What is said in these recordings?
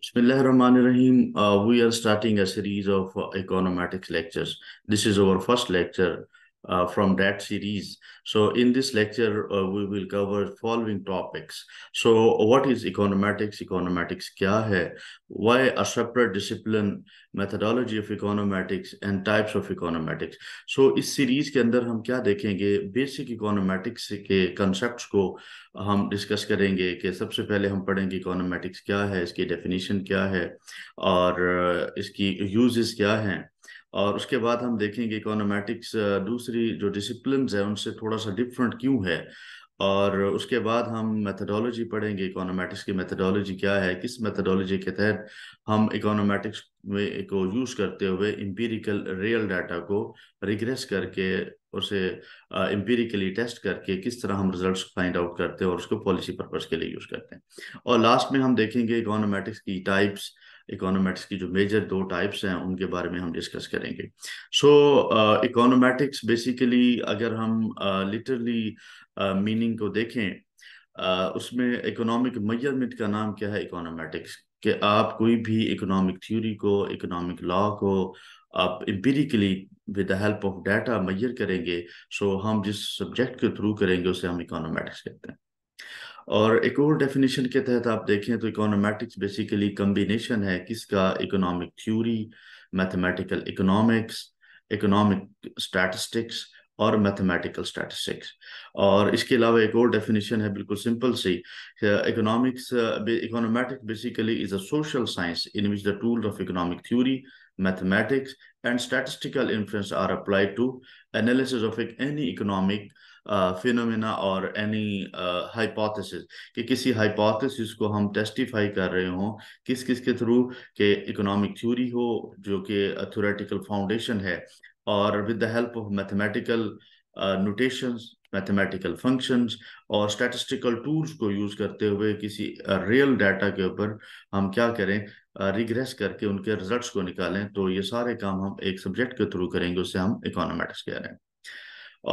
Bismillah Rahman Rahim. Uh, we are starting a series of uh, econometrics lectures. This is our first lecture uh, from that series. So in this lecture, uh, we will cover following topics. So what is econometrics? Econometrics kya hai? Why a separate discipline, methodology of econometrics and types of econometrics? So is series ke andar hum kya dekhenge? Basic econometrics ke concepts ko hum discuss करेंगे कि सबसे pehle hum padhenge econometrics kya hai, iski definition kya hai, aur uh, iski uses kya hai. और उसके बाद हम देखेंगे इकोनोमेटिक्स दूसरी जो डिसिप्लिन है उनसे थोड़ा सा डिफरेंट क्यों है और उसके बाद हम मेथडोलॉजी पढ़ेंगे इकोनोमेटिक्स की मेथडोलॉजी क्या है किस मेथडोलॉजी के तहत हम इकोनोमेटिक्स में को यूज़ करते हुए एम्पीरिकल रियल डाटा को रिग्रेस करके उसे इम्पीरिकली टेस्ट करके किस तरह हम रिजल्ट्स फाइंड आउट करते हैं और उसको पॉलिसी पर्पज़ के लिए यूज़ करते हैं और लास्ट में हम देखेंगे इकोनोमेटिक्स की टाइप्स इकोनोमेटिक्स की जो मेजर दो टाइप्स हैं उनके बारे में हम डिस्कस करेंगे सो इकोनोमेटिक्स बेसिकली अगर हम लिटरली uh, मीनिंग uh, को देखें uh, उसमें इकोनॉमिक मैयरमेंट का नाम क्या है इकोनोमेटिक्स कि आप कोई भी इकोनॉमिक थ्योरी को इकोनॉमिक लॉ को आप empirically with the help of data measure करेंगे सो so हम जिस सब्जेक्ट के थ्रू करेंगे उसे हम इकोनोमेटिक्स कहते हैं और एक और डेफिनेशन के तहत आप देखें तो इकोनोमेटिक्स बेसिकली कम्बिनेशन है किसका economic theory mathematical economics economic statistics और मैथमेटिकल स्टैटिस्टिक्स और इसके अलावा एक और डेफिनेशन है बिल्कुल सिंपल सी economics econometrics basically is a social science in which the tool of economic theory and statistical influence are applied to analysis of एक एनी इकोनॉमिक फिनोमिना और एनी हाइपोथेसिस कि किसी हाइपोथेसिस को हम टेस्टिफाई कर रहे हों किस किस के थ्रू के इकोनॉमिक थ्योरी हो जो कि थ्योरेटिकल फाउंडेशन है और with the help of mathematical notations mathematical functions और स्टैटिस्टिकल टूल्स को यूज़ करते हुए किसी रियल डाटा के ऊपर हम क्या करें रिग्रेस करके उनके रिजल्ट्स को निकालें तो ये सारे काम हम एक सब्जेक्ट के थ्रू करेंगे उससे हम इकोनॉमेटिक्स कह रहे हैं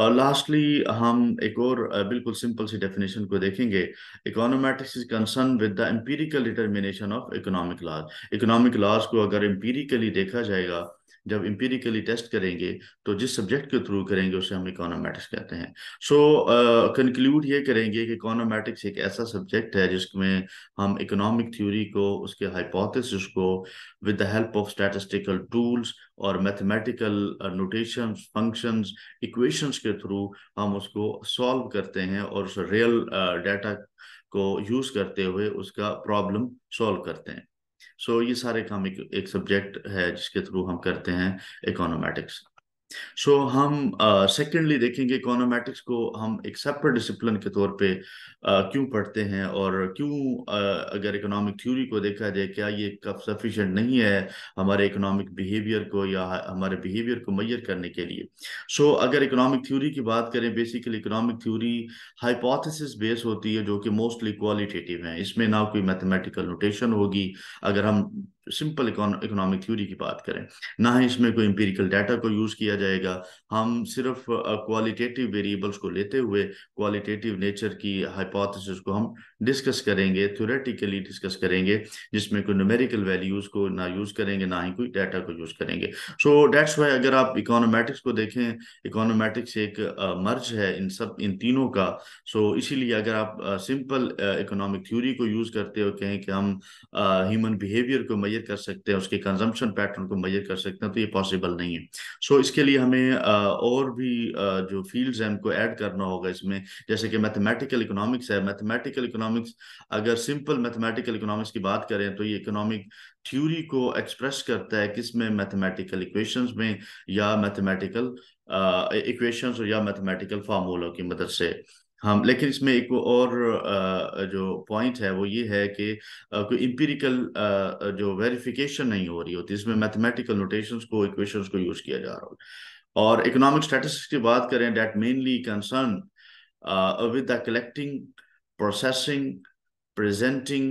और लास्टली हम एक और बिल्कुल सिंपल सी डेफिनेशन को देखेंगे econometrics is concern with the empirical determination of economic laws economic laws को अगर एम्पीरिकली देखा जाएगा जब इम्पीरिकली टेस्ट करेंगे तो जिस सब्जेक्ट के थ्रू करेंगे उसे हम इकोनोमेटिक्स कहते हैं सो so, कंक्लूड uh, ये करेंगे कि इकोनोमेटिक्स एक ऐसा सब्जेक्ट है जिसमें हम इकोनॉमिक थ्योरी को उसके हाइपोथेसिस को with the help of statistical tools और मैथमेटिकल नोटेशन फंक्शंस इक्वेशंस के थ्रू हम उसको सॉल्व करते हैं और उस रियल डाटा uh, को यूज़ करते हुए उसका प्रॉब्लम सॉल्व करते हैं सो so, ये सारे काम एक, एक सब्जेक्ट है जिसके थ्रू हम करते हैं इकोनोमेटिक्स सो so, हम सेकेंडली uh, देखेंगे इकोनॉमेटिक्स को हम एक सेपरेट डिसिप्लिन के तौर पे uh, क्यों पढ़ते हैं और क्यों uh, अगर इकोनॉमिक थ्योरी को देखा जाए क्या ये कब सफिशेंट नहीं है हमारे इकोनॉमिक बिहेवियर को या हमारे बिहेवियर को मैयर करने के लिए सो so, अगर इकोनॉमिक थ्योरी की बात करें basically economic theory hypothesis base होती है जो कि मोस्टली क्वालिटेटिव है इसमें ना कोई मैथमेटिकल नोटेशन होगी अगर हम सिंपल इकोनॉमिक थ्योरी की बात करें ना ही इसमें कोई इंपेरिकल डाटा को यूज़ किया जाएगा हम सिर्फ क्वालिटेटिव वेरिएबल्स को लेते हुए क्वालिटेटिव नेचर की हाइपोथेसिस को हम डिस्कस करेंगे थ्योरेटिकली डिस्कस करेंगे जिसमें कोई न्यूमेरिकल वैल्यूज़ को ना यूज़ करेंगे ना ही कोई डाटा को यूज़ करेंगे सो डैट्स वाई अगर आप इकोनॉमेटिक्स को देखें इकोनॉमेटिक्स एक मर्ज है इन सब इन तीनों का सो so, इसीलिए अगर आप सिंपल इकोनॉमिक थ्योरी को यूज़ करते हो कहें कि हम ह्यूमन बिहेवियर को मैं मैयर कर सकते हैं उसके कंजम्पशन पैटर्न को मैयर कर सकते हैं तो ये पॉसिबल नहीं है सो so, इसके लिए हमें आ, और भी आ, जो फील्ड्स हैं उनको ऐड करना होगा इसमें जैसे कि मैथमेटिकल इकोनॉमिक्स है मैथमेटिकल इकोनॉमिक्स अगर सिंपल मैथमेटिकल इकोनॉमिक्स की बात करें तो ये इकोनॉमिक थ्योरी को एक्सप्रेस करता है किस में मैथमेटिकल इक्वेशंस में या मैथमेटिकल इक्वेशंस या मैथमेटिकल फार्मूलों की मदद से हम हाँ, लेकिन इसमें एक और जो पॉइंट है वो ये है कि कोई इम्पीरिकल जो वेरिफिकेशन नहीं हो रही होती इसमें मैथमेटिकल नोटेशंस को इक्वेशंस को यूज किया जा रहा है और इकोनॉमिक स्टैटिस्टिक्स की बात करें that mainly concern with the collecting processing presenting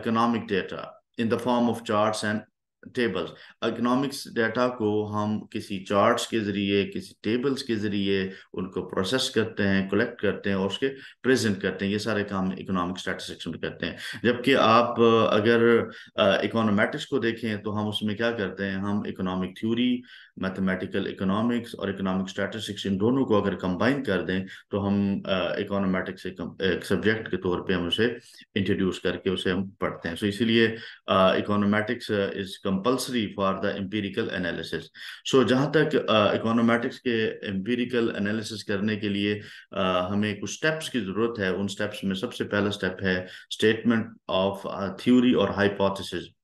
economic data in the form of chart and tables economics data को हम किसी चार्ट्स के ज़रिए किसी टेबल्स के ज़रिए उनको प्रोसेस करते हैं कलेक्ट करते हैं और उसके प्रेजेंट करते हैं ये सारे काम इकोनॉमिक स्टैटिस्टिक्स में करते हैं जबकि आप अगर इकोनॉमेटिक्स को देखें तो हम उसमें क्या करते हैं हम इकोनॉमिक थ्योरी मैथमेटिकल इकोनॉमिक्स और इकोनॉमिक स्टैटिस्टिक्स इन दोनों को अगर कंबाइन कर दें तो हम इकोनॉमेटिक्स एक सब्जेक्ट के तौर पे हम उसे इंट्रोड्यूस करके उसे हम पढ़ते हैं सो so, इसीलिए econometrics is compulsory for the empirical analysis so जहाँ तक इकोनॉमेटिक्स के एम्पीरिकल एनालिसिस करने के लिए uh, हमें कुछ स्टेप्स की ज़रूरत है उन स्टेप्स में सबसे पहला स्टेप है स्टेटमेंट ऑफ थ्योरी और हाइपोथिस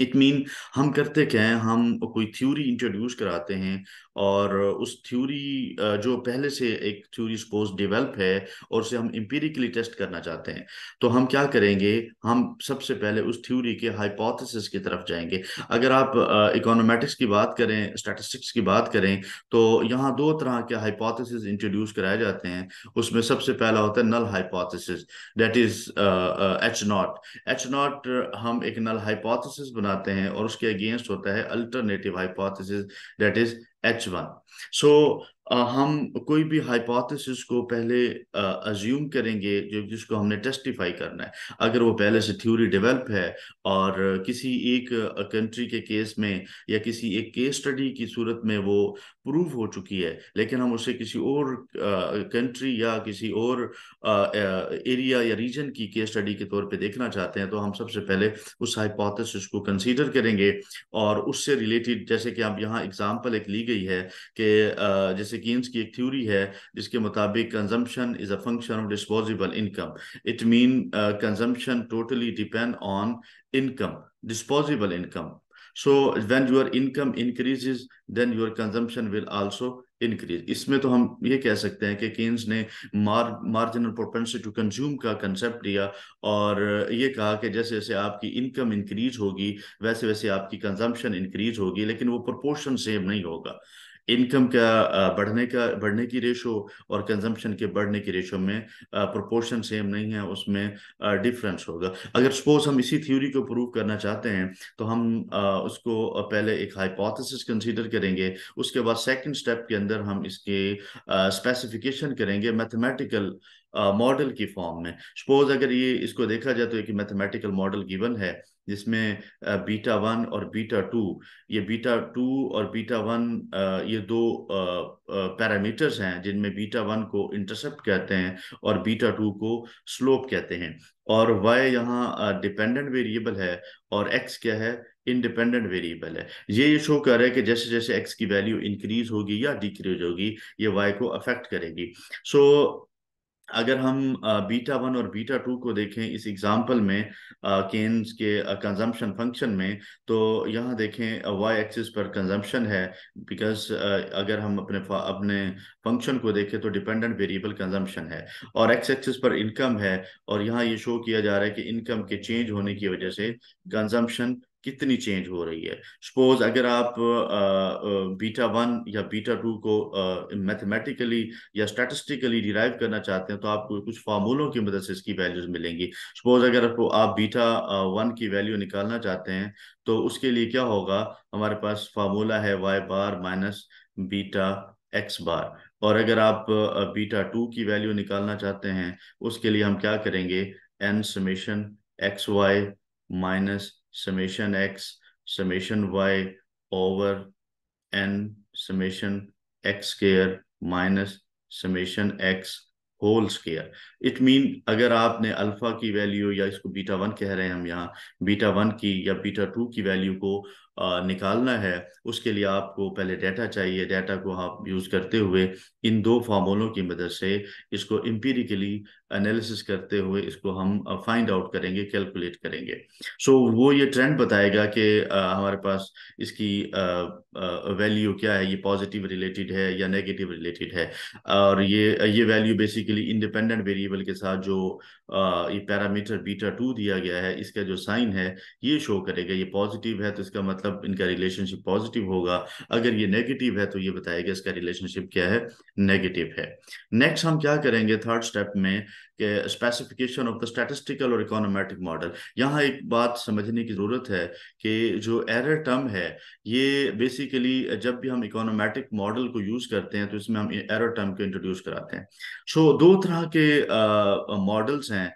इट मीन हम करते क्या है हम कोई थ्योरी इंट्रोड्यूस कराते हैं और उस थ्योरी जो पहले से एक थ्योरी सपोज डेवलप है और उसे हम इम्पीरिकली टेस्ट करना चाहते हैं तो हम क्या करेंगे हम सबसे पहले उस थ्योरी के हाइपोथेसिस की तरफ जाएंगे अगर आप इकोनॉमेटिक्स की बात करें स्टैटिस्टिक्स की बात करें तो यहाँ दो तरह के हाइपोथेसिस इंट्रोड्यूस कराए जाते हैं उसमें सबसे पहला होता है null hypothesis that is H not H not हम एक नल हाइपोथेसिस बनाते हैं और उसके अगेंस्ट होता है alternative hypothesis that is H one so हम कोई भी हाइपोथेसिस को पहले अज्यूम करेंगे जो जिसको हमने टेस्टिफाई करना है अगर वो पहले से थ्योरी डेवलप है और किसी एक कंट्री के केस में या किसी एक केस स्टडी की सूरत में वो प्रूव हो चुकी है लेकिन हम उसे किसी और कंट्री या किसी और एरिया या रीजन की केस स्टडी के तौर पे देखना चाहते हैं तो हम सबसे पहले उस हाइपोथेसिस को कंसीडर करेंगे और उससे रिलेटेड जैसे कि आप यहाँ एग्जाम्पल एक ली गई है कि जैसे गेंस की एक थ्योरी है जिसके मुताबिक consumption is a function of disposable income it mean consumption totally depend on income disposable income so when your income increases then your consumption will also increase इसमें तो हम ये कह सकते हैं कि केन्स ने मार मार्जिनल प्रोपेंसिटी टू कंज्यूम का कंसेप्ट लिया और ये कहा कि जैसे जैसे आपकी इनकम इंक्रीज होगी वैसे वैसे आपकी कंजम्पशन इंक्रीज होगी लेकिन वो प्रोपोर्शन सेम नहीं होगा इनकम का बढ़ने का बढ़ने की रेशो और कंजम्पशन के बढ़ने की रेशो में प्रोपोर्शन सेम नहीं है उसमें डिफरेंस होगा अगर सपोज हम इसी थ्योरी को प्रूव करना चाहते हैं तो हम उसको पहले एक हाइपोथेसिस कंसीडर करेंगे उसके बाद सेकंड स्टेप के अंदर हम इसके स्पेसिफिकेशन करेंगे मैथमेटिकल मॉडल की फॉर्म में सपोज अगर ये इसको देखा जाए तो एक मैथमेटिकल मॉडल गिवन है जिसमें बीटा वन और बीटा टू ये बीटा टू और बीटा वन ये दो पैरामीटर्स हैं जिनमें बीटा वन को इंटरसेप्ट कहते हैं और बीटा टू को स्लोप कहते हैं और वाई यहाँ डिपेंडेंट वेरिएबल है और एक्स क्या है इंडिपेंडेंट वेरिएबल है ये ये शो कर रहा है कि जैसे जैसे एक्स की वैल्यू इंक्रीज होगी या डिक्रीज होगी ये वाई को अफेक्ट करेगी सो so, अगर हम बीटा वन और बीटा टू को देखें इस एग्जाम्पल में केन्स के कंजम्पशन फंक्शन में तो यहाँ देखें वाई एक्सिस पर कंजम्पशन है बिकॉज अगर हम अपने अपने फंक्शन को देखें तो डिपेंडेंट वेरिएबल कंजम्पशन है और एक्स एक्सिस पर इनकम है और यहाँ ये शो किया जा रहा है कि इनकम के चेंज होने की वजह से कंजम्पशन कितनी चेंज हो रही है सपोज अगर आप बीटा वन या बीटा टू को मैथमेटिकली या स्टैटिस्टिकली डिराइव करना चाहते हैं तो आपको कुछ फार्मूलों की मदद से इसकी वैल्यूज मिलेंगी सपोज अगर आपको आप बीटा वन की वैल्यू निकालना चाहते हैं तो उसके लिए क्या होगा हमारे पास फार्मूला है Y bar minus beta X bar और अगर आप बीटा टू की वैल्यू निकालना चाहते हैं उसके लिए हम क्या करेंगे N summation X Y minus summation x, summation y over n summation x square minus summation x whole square it mean अगर आपने अल्फा की वैल्यू या इसको बीटा वन कह रहे हैं हम यहाँ बीटा वन की या बीटा टू की वैल्यू को निकालना है उसके लिए आपको पहले डाटा चाहिए डाटा को आप यूज़ करते हुए इन दो फार्मूलों की मदद से इसको एम्पीरिकली एनालिसिस करते हुए इसको हम फाइंड आउट करेंगे कैलकुलेट करेंगे सो so, वो ये ट्रेंड बताएगा कि हमारे पास इसकी वैल्यू क्या है ये पॉजिटिव रिलेटेड है या नेगेटिव रिलेटेड है और ये ये वैल्यू बेसिकली इंडिपेंडेंट वेरिएबल के साथ जो ये पैरामीटर बीटा टू दिया गया है इसका जो साइन है ये शो करेगा ये पॉजिटिव है तो इसका मतलब मतलब इनका रिलेशनशिप पॉजिटिव होगा अगर ये नेगेटिव है तो ये बताएगा इसका रिलेशनशिप क्या है नेगेटिव है नेक्स्ट हम क्या करेंगे थर्ड स्टेप में स्पेसिफिकेशन ऑफ द स्टैटिस्टिकल और इकोनोमेटिक मॉडल यहाँ एक बात समझने की ज़रूरत है कि जो एरर टर्म है ये बेसिकली जब भी हम इकोनोमेटिक मॉडल को यूज़ करते हैं तो इसमें हम एरर टर्म को इंट्रोड्यूस कराते हैं सो so, दो तरह के मॉडल्स uh, हैं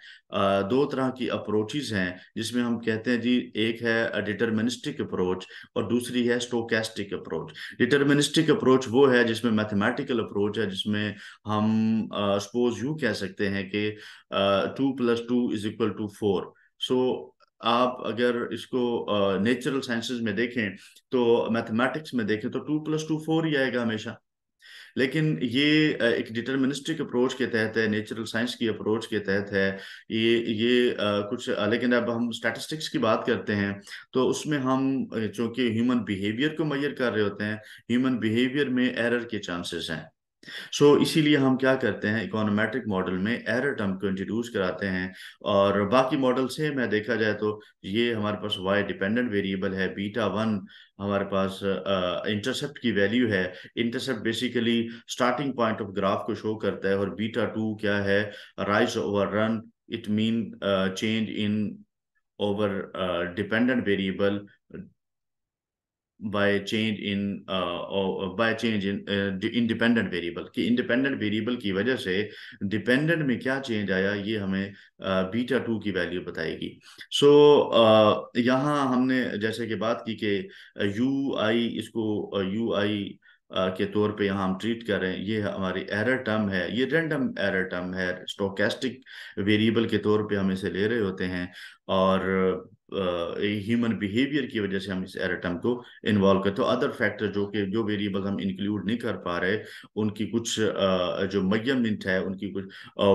दो तरह की अप्रोचेज हैं जिसमें हम कहते हैं जी एक है डिटर्मिनिस्टिक अप्रोच और दूसरी है स्टोकेस्टिक अप्रोच डिटर्मिनिस्टिक अप्रोच वो है जिसमें मैथमेटिकल अप्रोच है जिसमें हम सपोज यू कह सकते हैं कि two plus two is equal to four so आप अगर इसको नेचुरल uh, साइंसेज में देखें तो मैथमेटिक्स में देखें तो टू प्लस टू फोर ही आएगा हमेशा लेकिन ये एक डिटर्मिनिस्टिक अप्रोच के तहत है नेचुरल साइंस की अप्रोच के तहत है ये ये कुछ लेकिन अब हम स्टैटिस्टिक्स की बात करते हैं तो उसमें हम चूंकि ह्यूमन बिहेवियर को मैयर कर रहे होते हैं ह्यूमन बिहेवियर में एरर के चांसेस हैं सो so, इसीलिए हम क्या करते हैं इकोनोमेट्रिक मॉडल में एरर टर्म को इंट्रोड्यूस कराते हैं और बाकी मॉडल से मैं देखा जाए तो ये हमारे पास वाई डिपेंडेंट वेरिएबल है बीटा वन हमारे पास इंटरसेप्ट uh, की वैल्यू है intercept basically starting point of graph को शो करता है और बीटा टू क्या है rise over run it mean change in over dependent variable by change in uh, by change in independent uh, variable कि independent variable की वजह से डिपेंडेंट में क्या चेंज आया ये हमें बीटा uh, टू की वैल्यू बताएगी सो so, uh, यहाँ हमने जैसे कि बात की कि यू uh, आई इसको यू आई के तौर पे यहाँ हम ट्रीट कर रहे हैं ये हमारी एरर टर्म है ये रेंडम एरर टर्म है स्टोकेस्टिक वेरिएबल के तौर पे हम इसे ले रहे होते हैं और ह्यूमन बिहेवियर की वजह से हम इस एरर टर्म को इन्वॉल्व करते हैं अदर फैक्टर जो कि जो वेरिएबल हम इंक्लूड नहीं कर पा रहे उनकी कुछ uh, जो मयमिंट है उनकी कुछ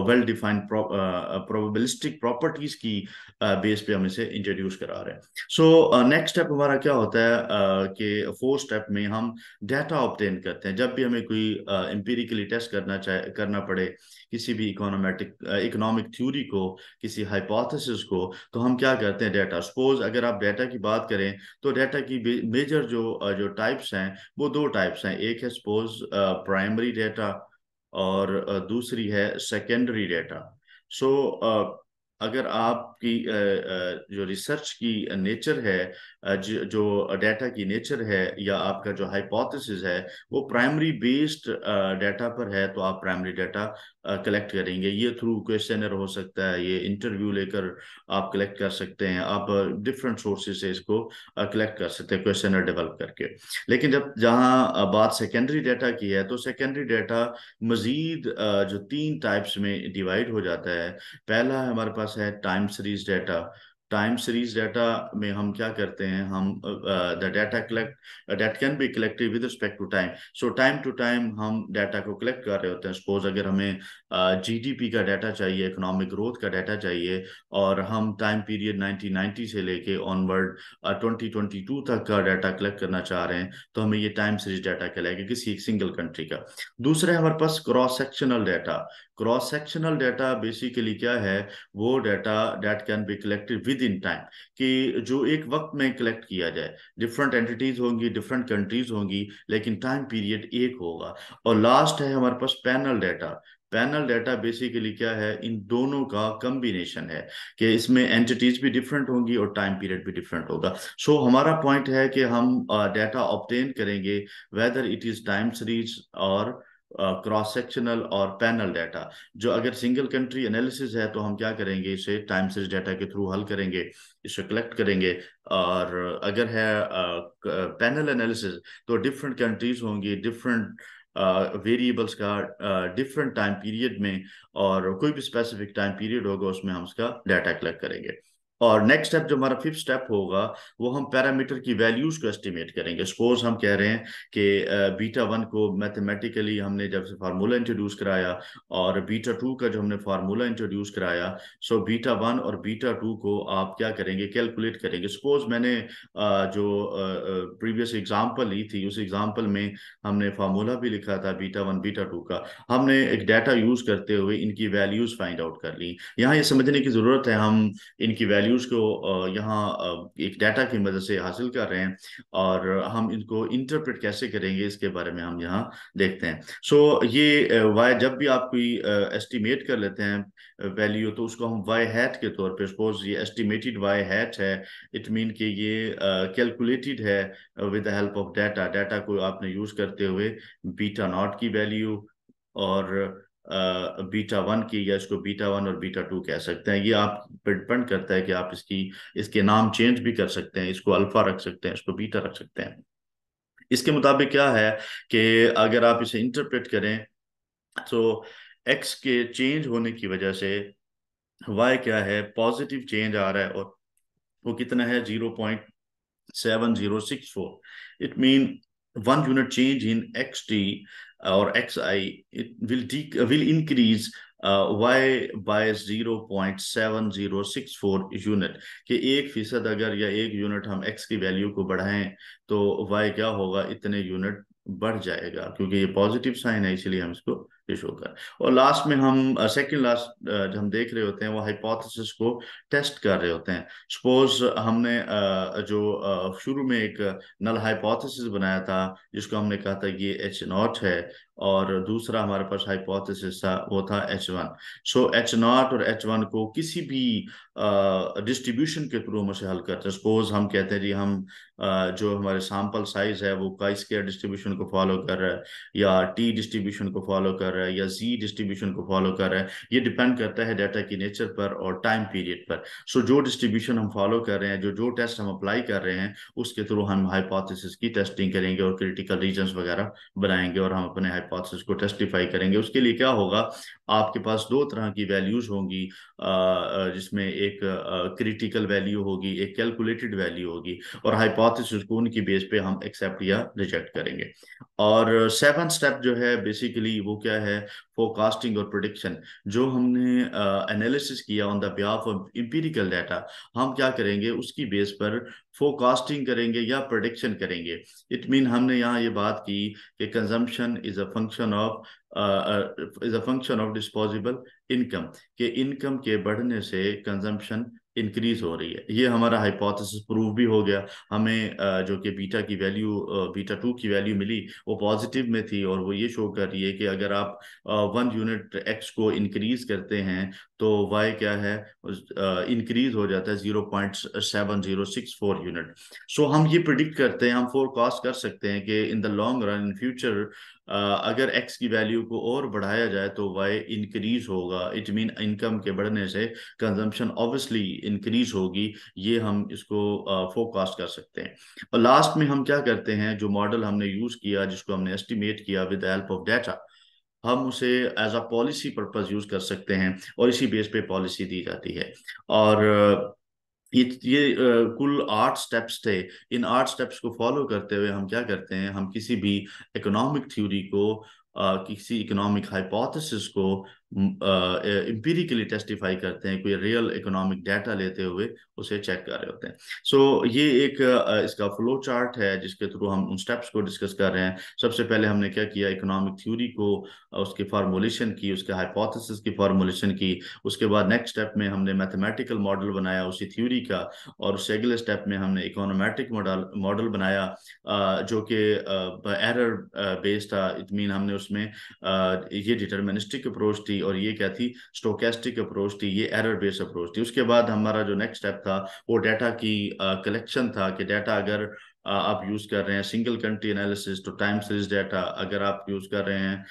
वेल डिफाइंड प्रोबेबलिस्टिक प्रॉपर्टीज की बेस uh, पे हम इसे इंट्रोड्यूस करा रहे हैं सो नेक्स्ट स्टेप हमारा क्या होता है uh, कि फोर्थ स्टेप में हम डाटा ऑप्टेन करते हैं जब भी हमें कोई एम्पेरिकली टेस्ट करना चाहे करना पड़े किसी भी इकोनॉमेटिक इकोनॉमिक थ्योरी को किसी हाइपोथेसिस को तो हम क्या करते हैं डाटा सपोज अगर आप डेटा की बात करें तो डेटा की मेजर जो जो टाइप्स हैं वो दो टाइप्स हैं एक है सपोज प्राइमरी डेटा और दूसरी है सेकेंडरी डाटा सो अगर आपकी जो रिसर्च की नेचर है जो डेटा की नेचर है या आपका जो हाइपोथेसिस है वो प्राइमरी बेस्ड डेटा पर है तो आप प्राइमरी डेटा कलेक्ट करेंगे ये थ्रू क्वेश्चनर हो सकता है ये इंटरव्यू लेकर आप कलेक्ट कर सकते हैं आप डिफरेंट सोर्सेज से इसको कलेक्ट कर सकते हैं क्वेश्चनर डेवलप करके लेकिन जब जहाँ बात सेकेंडरी डाटा की है तो सेकेंडरी डेटा मज़ीद जो तीन टाइप्स में डिवाइड हो जाता है पहला हमारे पास है time series data time series data में हम क्या करते हैं हम the data collect that can be collected with respect to time so time to time हम डाटा को कलेक्ट कर रहे होते हैं सपोज अगर हमें जीडीपी uh, का डाटा चाहिए इकोनॉमिक ग्रोथ का डाटा चाहिए और हम टाइम पीरियड 1990 से लेके ऑनवर्ड uh, 2022 तक का डाटा कलेक्ट करना चाह रहे हैं तो हमें ये टाइम सीरीज डाटा कहलाएगा किसी एक सिंगल कंट्री का दूसरा हमारे पास cross sectional data cross sectional data basically क्या है वो data that can be collected within time कि जो एक वक्त में कलेक्ट किया जाए डिफरेंट एंटिटीज होंगी डिफरेंट कंट्रीज होंगी लेकिन टाइम पीरियड एक होगा और लास्ट है हमारे पास panel data panel data basically क्या है इन दोनों का कम्बिनेशन है कि इसमें एंटिटीज भी डिफरेंट होंगी और टाइम पीरियड भी डिफरेंट होगा सो so, हमारा पॉइंट है कि हम डाटा uh, ऑप्टेन करेंगे whether it is time series और क्रॉस सेक्शनल और पैनल डाटा जो अगर सिंगल कंट्री एनालिसिस है तो हम क्या करेंगे इसे टाइम सीरीज डाटा के थ्रू हल करेंगे इसे कलेक्ट करेंगे और अगर है पैनल एनालिसिस तो डिफरेंट कंट्रीज होंगी डिफरेंट वेरिएबल्स का डिफरेंट टाइम पीरियड में और कोई भी स्पेसिफिक टाइम पीरियड होगा उसमें हम उसका डाटा कलेक्ट करेंगे और नेक्स्ट स्टेप जो हमारा फिफ्थ स्टेप होगा वो हम पैरामीटर की वैल्यूज को एस्टिमेट करेंगे सपोज हम कह रहे हैं कि बीटा वन को मैथमेटिकली हमने जब से फार्मूला इंट्रोड्यूस कराया और बीटा टू का जो हमने फार्मूला इंट्रोड्यूस कराया सो बीटा वन और बीटा टू को आप क्या करेंगे कैलकुलेट करेंगे सपोज मैंने जो प्रीवियस एग्जाम्पल ली थी उस एग्जाम्पल में हमने फार्मूला भी लिखा था बीटा वन बीटा टू का हमने एक डाटा यूज करते हुए इनकी वैल्यूज फाइंड आउट कर ली यहाँ ये समझने की जरूरत है हम इनकी वैल्यू वैल्यूज़ को यहाँ एक डाटा की मदद से हासिल कर रहे हैं और हम इनको इंटरप्रेट कैसे करेंगे इसके बारे में हम यहाँ देखते हैं सो so, ये वाई जब भी आप कोई एस्टिमेट कर लेते हैं वैल्यू तो उसको हम वाई हैट के तौर पे सपोज ये एस्टिमेटेड वाई हैट है इट मीन कि ये कैलकुलेटेड है with the help of data data को आपने यूज़ करते हुए बीटा नॉट की वैल्यू और बीटा वन की या इसको बीटा वन और बीटा टू कह सकते हैं ये आप डिपेंड करता है कि आप इसकी इसके नाम चेंज भी कर सकते हैं इसको अल्फा रख सकते हैं इसको बीटा रख सकते हैं इसके मुताबिक क्या है कि अगर आप इसे इंटरप्रेट करें तो एक्स के चेंज होने की वजह से वाई क्या है पॉजिटिव चेंज आ रहा है और वो कितना है zero point seven zero six four it mean one unit change in X T or xi, it will, dec- will increase uh, y by 0.7064 unit कि एक फीसद अगर या एक यूनिट हम x की वैल्यू को बढ़ाएं तो y क्या होगा इतने यूनिट बढ़ जाएगा क्योंकि ये पॉजिटिव साइन है इसलिए हम इसको पेश शो कर और लास्ट में हम सेकंड लास्ट जो हम देख रहे होते हैं वो हाइपोथेसिस को टेस्ट कर रहे होते हैं सपोज हमने जो शुरू में एक नल हाइपोथेसिस बनाया था जिसको हमने कहा था ये एच नॉट है और दूसरा हमारे पास हाइपोथेसिस था वो था H one so H naught और एच वन को किसी भी डिस्ट्रीब्यूशन के थ्रू हम उसे हल करते हैं सपोज हम कहते हैं जी हम जो हमारे सैम्पल साइज है वो का स्केयर डिस्ट्रीब्यूशन को फॉलो कर रहा है या टी डिस्ट्रीब्यूशन को फॉलो कर रहा है या जी डिस्ट्रीब्यूशन को फॉलो कर रहा है ये डिपेंड करता है डाटा की नेचर पर और टाइम पीरियड पर सो so, जो डिस्ट्रीब्यूशन हम फॉलो कर रहे हैं जो जो टेस्ट हम अप्लाई कर रहे हैं उसके थ्रू हम हाइपोथेसिस की टेस्टिंग करेंगे और क्रिटिकल रीजन वगैरह बनाएंगे और हम अपने हाइपोथेसिस को टेस्टिफाई करेंगे उसके लिए क्या होगा आपके पास दो तरह की वैल्यूज होंगी जिसमें एक क्रिटिकल वैल्यू होगी एक कैलकुलेटेड वैल्यू होगी और हाइपोथेसिस को उनकी बेस पे हम एक्सेप्ट या रिजेक्ट करेंगे और सेवन स्टेप जो है बेसिकली वो क्या है फोरकास्टिंग और प्रोडिक्शन जो हमने एनालिसिस किया on the behalf of empirical data हम क्या करेंगे उसकी बेस पर फोकास्टिंग करेंगे या प्रोडिक्शन करेंगे इट मीन हमने यहाँ ये बात की कि consumption is a function of is a function of disposable income कि इनकम के बढ़ने से कंजम्पशन इंक्रीज हो रही है ये हमारा हाइपोथेसिस प्रूव भी हो गया हमें जो कि बीटा की वैल्यू बीटा टू की वैल्यू मिली वो पॉजिटिव में थी और वो ये शो कर रही है कि अगर आप वन यूनिट एक्स को इंक्रीज करते हैं तो वाई क्या है इंक्रीज हो जाता है zero point seven zero six four unit so हम ये प्रिडिक्ट करते हैं हम फोरकास्ट कर सकते हैं कि in the long run in future अगर एक्स की वैल्यू को और बढ़ाया जाए तो वाई इंक्रीज होगा इट मीन इनकम के बढ़ने से कंजम्पशन ऑब्वियसली इंक्रीज होगी ये हम इसको फोकास्ट कर सकते हैं और लास्ट में हम क्या करते हैं जो मॉडल हमने यूज किया जिसको हमने एस्टिमेट किया विद हेल्प ऑफ डाटा हम उसे as a policy purpose use कर सकते हैं और इसी बेस पे पॉलिसी दी जाती है और ये ये कुल आठ स्टेप्स थे इन आठ स्टेप्स को फॉलो करते हुए हम क्या करते हैं हम किसी भी इकोनॉमिक थ्योरी को किसी इकोनॉमिक हाइपोथेसिस को इम्पीरिकली टेस्टिफाई करते हैं कोई रियल इकोनॉमिक डाटा लेते हुए उसे चेक कर रहे होते हैं सो so, ये एक uh, इसका फ्लो चार्ट है जिसके थ्रू हम उन स्टेप्स को डिस्कस कर रहे हैं सबसे पहले हमने क्या किया इकोनॉमिक थ्योरी को उसकी फार्मोलेशन की उसके हाइपोथेसिस की फार्मोलेशन की उसके बाद नेक्स्ट स्टेप में हमने मैथमेटिकल मॉडल बनाया उसी थ्योरी का और उससे अगले स्टेप में हमने इकोनोमेटिक मॉडल मॉडल बनाया जो कि एरर बेस्ड था इट मीन हमने उसमें ये डिटर्मिनिस्टिक अप्रोच थी थी और ये क्या थी स्टोकेस्टिक अप्रोच थी ये एरर बेस्ड अप्रोच थी उसके बाद हमारा जो नेक्स्ट स्टेप था वो डाटा की कलेक्शन था कि डाटा अगर आप यूज कर रहे हैं सिंगल कंट्री एनालिसिस तो टाइम सीरीज डाटा अगर आप यूज कर रहे हैं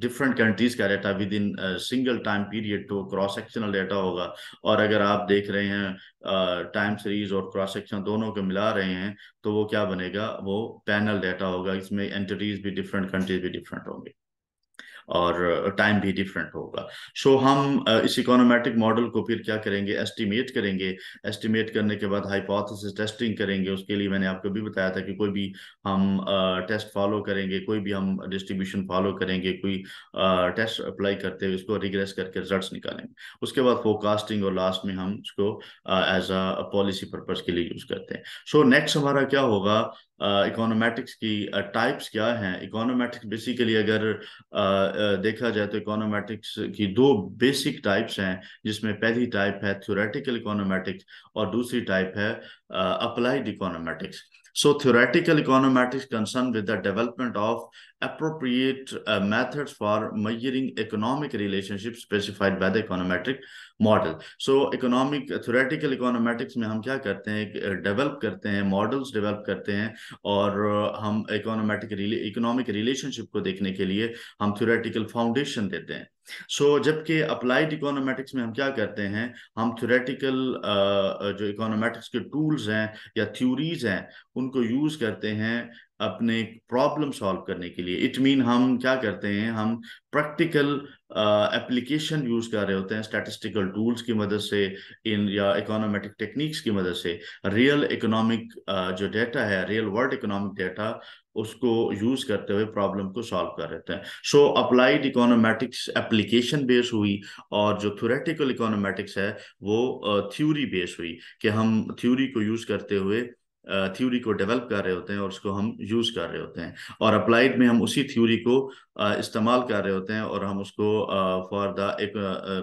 डिफरेंट कंट्रीज का data within single time period तो क्रॉस सेक्शनल डाटा होगा और अगर आप देख रहे हैं टाइम सीरीज और क्रॉस सेक्शन दोनों को मिला रहे हैं तो वो क्या बनेगा वो पैनल डाटा होगा इसमें एंटिटीज भी डिफरेंट कंट्रीज भी डिफरेंट होंगे और टाइम भी डिफरेंट होगा सो so, हम इस इकोनोमेटिक मॉडल को फिर क्या करेंगे एस्टिमेट करेंगे एस्टिमेट करने के बाद हाइपोथेसिस टेस्टिंग करेंगे उसके लिए मैंने आपको भी बताया था कि कोई भी हम टेस्ट फॉलो करेंगे कोई भी हम डिस्ट्रीब्यूशन फॉलो करेंगे कोई टेस्ट अप्लाई करते हुए उसको रिग्रेस करके रिजल्ट निकालेंगे उसके बाद फोकास्टिंग और लास्ट में हम उसको एज अ पॉलिसी पर्पज के लिए यूज करते हैं सो so, नेक्स्ट हमारा क्या होगा इकोनोमेटिक्स की टाइप्स क्या हैं इकोनोमेटिक्स बेसिकली अगर देखा जाए तो इकोनॉमेटिक्स की दो बेसिक टाइप्स हैं जिसमें पहली टाइप है थ्योरेटिकल इकोनोमेटिक्स और दूसरी टाइप है applied econometrics so theoretical econometrics concern with the development of appropriate uh, methods for measuring economic relationships specified by the econometric model. So economic, theoretical econometrics में हम क्या करते हैं develop करते हैं models develop करते हैं और हम economic, economic relationship को देखने के लिए हम theoretical foundation देते हैं सो so, जबकि अप्लाइड इकोनॉमेटिक्स में हम क्या करते हैं हम थ्योरेटिकल जो इकोनॉमेटिक्स के टूल्स हैं या थ्योरीज हैं उनको यूज करते हैं अपने प्रॉब्लम सॉल्व करने के लिए इट मीन हम क्या करते हैं हम प्रैक्टिकल एप्लीकेशन यूज कर रहे होते हैं स्टैटिस्टिकल टूल्स की मदद से इन या इकोनॉमेटिक टेक्निक्स की मदद से रियल इकोनॉमिक जो डेटा है रियल वर्ल्ड इकोनॉमिक डेटा उसको यूज करते हुए प्रॉब्लम को सॉल्व कर रहे हैं so applied econometrics application base हुई और जो थ्योरेटिकल इकोनॉमेटिक्स है वो थ्योरी बेस हुई कि हम थ्योरी को यूज करते हुए थ्योरी को डेवलप कर रहे होते हैं और उसको हम यूज़ कर रहे होते हैं और अप्लाइड में हम उसी थ्योरी को इस्तेमाल कर रहे होते हैं और हम उसको फॉर द एक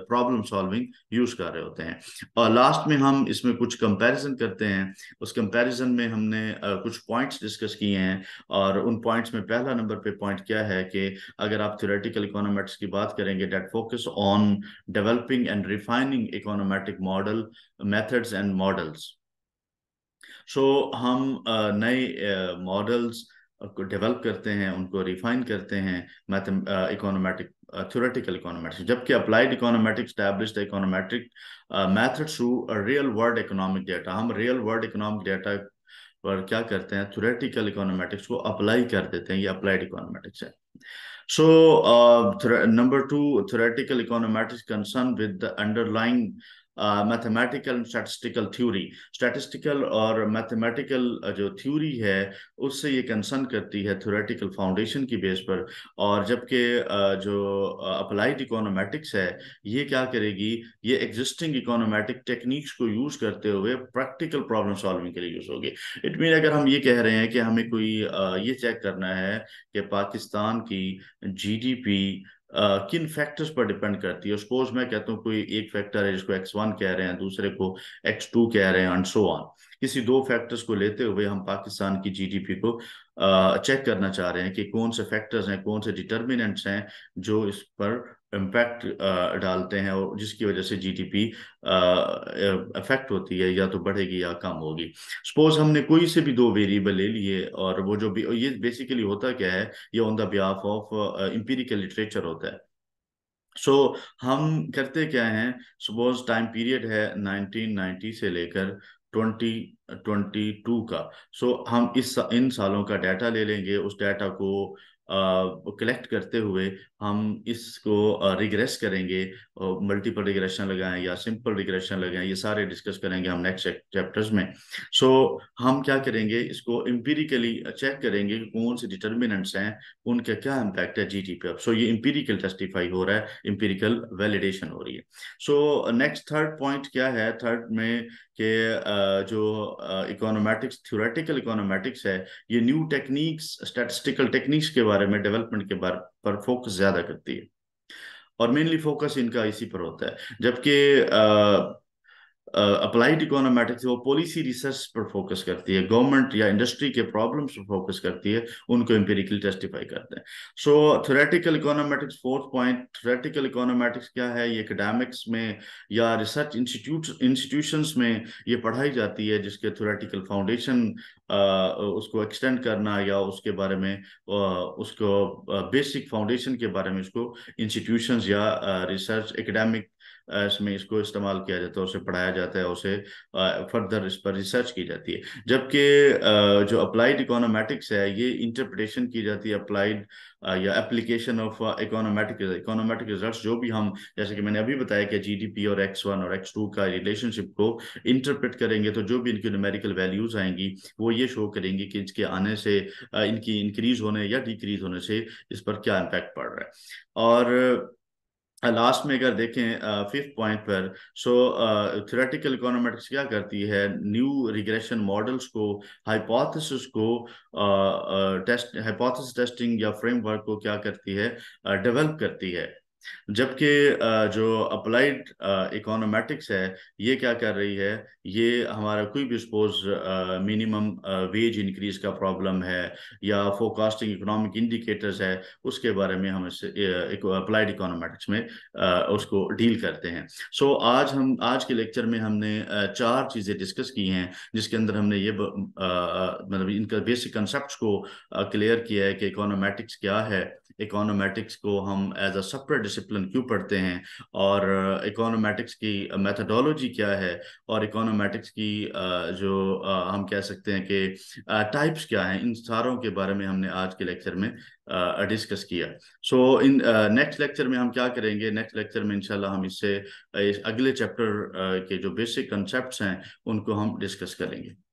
प्रॉब्लम सॉल्विंग यूज़ कर रहे होते हैं और लास्ट में हम इसमें कुछ कंपैरिजन करते हैं उस कंपैरिजन में हमने कुछ पॉइंट्स डिस्कस किए हैं और उन पॉइंट्स में पहला नंबर पे पॉइंट क्या है कि अगर आप थ्योरेटिकल इकोनॉमिक्स की बात करेंगे that focus on developing and refining econometric model methods and models so हम नए मॉडल्स को डेवलप करते हैं उनको रिफाइन करते हैं मैथम इकोनोमेटिक थ्योरेटिकल इकोनोमेटिक्स जबकि applied econometrics establish econometric method through real world economic data हम रियल वर्ल्ड इकोनॉमिक डेटा पर क्या करते हैं थ्योरेटिकल इकोनोमेटिक्स को अप्लाई कर देते हैं ये अप्लाइड इकोनोमेटिक्स है so number two theoretical econometrics concern with the underlying mathematical statistical theory statistical और मैथमेटिकल uh, जो थ्योरी है उससे ये कंसर्न करती है थ्योरेटिकल फाउंडेशन की बेस पर और जबकि uh, जो अप्लाइड uh, इकोनोमेटिक्स है ये क्या करेगी ये एग्जिस्टिंग इकोनोमेटिक टेक्निक्स को यूज करते हुए प्रैक्टिकल प्रॉब्लम सॉल्विंग के लिए यूज होगी इट मीन अगर हम ये कह रहे हैं कि हमें कोई ये चेक करना है कि पाकिस्तान की जी किन फैक्टर्स पर डिपेंड करती है सपोज मैं कहता हूँ कोई एक फैक्टर है जिसको एक्स वन कह रहे हैं दूसरे को एक्स टू कह रहे हैं एंड सो ऑन किसी दो फैक्टर्स को लेते हुए हम पाकिस्तान की जीडीपी को चेक करना चाह रहे हैं कि कौन से फैक्टर्स हैं कौन से डिटर्मिनेंट्स हैं जो इस पर इम्पैक्ट uh, डालते हैं और जिसकी वजह से जीडीपी अफेक्ट uh, uh, होती है या तो बढ़ेगी या कम होगी सपोज हमने कोई से भी दो वेरिएबल ले लिए और वो जो भी ये बेसिकली होता क्या है ये on the behalf of empirical literature होता है सो so, हम करते क्या हैं सपोज टाइम पीरियड है 1990 से लेकर 2022 का सो so, हम इस इन सालों का डाटा ले लेंगे उस डाटा को कलेक्ट करते हुए हम इसको रिग्रेस करेंगे मल्टीपल रिग्रेशन लगाएं या सिंपल रिग्रेशन लगाएं ये सारे डिस्कस करेंगे हम नेक्स्ट चैप्टर्स में सो so, हम क्या करेंगे इसको इम्पीरिकली चेक करेंगे कि कौन से डिटर्मिनेंट्स हैं उनका क्या इम्पैक्ट है जी पे अब सो so, ये इम्पीरिकल जस्टिफाई हो रहा है इम्पीरिकल वैलिडेशन हो रही है सो नेक्स्ट थर्ड पॉइंट क्या है थर्ड में के जो इकोनॉमेटिक्स थ्योरेटिकल इकोनॉमेटिक्स है ये न्यू टेक्निक्स स्टेटिस्टिकल टेक्निक्स के बारे बारे में डेवलपमेंट के बारे पर फोकस ज्यादा करती है और मेनली फोकस इनका इसी पर होता है जबकि अप्लाइड इकोनोमेटिक्स वो पॉलिसी रिसर्च पर फोकस करती है गवर्नमेंट या इंडस्ट्री के प्रॉब्लम्स पर फोकस करती है उनको एम्पेरिकली टेस्टिफाई करते हैं so theoretical econometrics fourth point theoretical econometrics क्या है ये एकेडमिक्स में या रिसर्च इंस्टीट्यूट इंस्टीट्यूशंस में ये पढ़ाई जाती है जिसके थोरेटिकल फाउंडेशन उसको एक्सटेंड करना या उसके बारे में उसको बेसिक फाउंडेशन के बारे में उसको इंस्टीट्यूशंस या रिसर्च एकेडमिक इसमें इसको इस्तेमाल किया जाता है उसे पढ़ाया जाता है उसे फर्दर इस पर रिसर्च की जाती है जबकि जो अप्लाइड इकोनोमेटिक्स है ये इंटरप्रिटेशन की जाती है अप्लाइड या application of econometric econometric results जो भी हम जैसे कि मैंने अभी बताया कि जीडीपी और एक्स वन और एक्स टू का रिलेशनशिप को इंटरप्रेट करेंगे तो जो भी इनकी न्यूमेरिकल वैल्यूज आएंगी वो ये शो करेंगी कि इसके आने से इनकी इंक्रीज होने या डिक्रीज होने से इस पर क्या इम्पैक्ट पड़ रहा है और लास्ट में अगर देखें फिफ्थ पॉइंट पर सो थ्योरेटिकल इकोनॉमिक्स क्या करती है न्यू रिग्रेशन मॉडल्स को हाइपोथेसिस को टेस्ट हाइपोथेसिस टेस्टिंग या फ्रेमवर्क को क्या करती है डेवलप करती है जबकि जो अप्लाइड इकोनोमेटिक्स है ये क्या कर रही है ये हमारा कोई भी सपोज मिनिमम वेज इंक्रीज का प्रॉब्लम है या फोकास्टिंग इकोनॉमिक इंडिकेटर्स है उसके बारे में हम इस अप्लाइड इकोनोमेटिक्स में आ, उसको डील करते हैं सो so, आज हम आज के लेक्चर में हमने चार चीज़ें डिस्कस की हैं जिसके अंदर हमने ये मतलब इनका बेसिक कंसेप्ट को क्लियर किया है कि इकोनॉमेटिक्स क्या है इकोनॉमेटिक्स को हम एज अ सेपरेट डिसिप्लिन क्यों पढ़ते हैं और इकोनोमेटिक्स की मेथडोलॉजी क्या है और इकोनोमेटिक्स की जो हम कह सकते हैं कि टाइप्स क्या हैं इन सारों के बारे में हमने आज के लेक्चर में डिस्कस किया सो इन नेक्स्ट लेक्चर में हम क्या करेंगे नेक्स्ट लेक्चर में इंशाल्लाह हम इससे इस अगले चैप्टर के जो बेसिक कंसेप्ट हैं उनको हम डिस्कस करेंगे